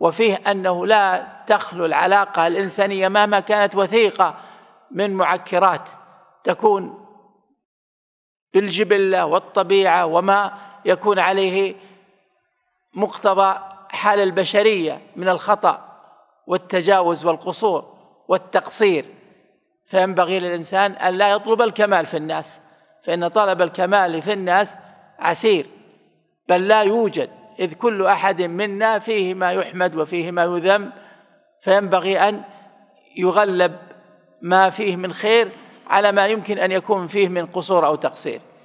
وفيه انه لا تخلو العلاقه الانسانيه مهما كانت وثيقه من معكرات تكون بالجبله والطبيعه وما يكون عليه مقتضى حال البشريه من الخطا والتجاوز والقصور والتقصير فينبغي للانسان ان لا يطلب الكمال في الناس فان طلب الكمال في الناس عسير بل لا يوجد إذ كل أحد منا فيه ما يحمد وفيه ما يذم فينبغي أن يغلب ما فيه من خير على ما يمكن أن يكون فيه من قصور أو تقصير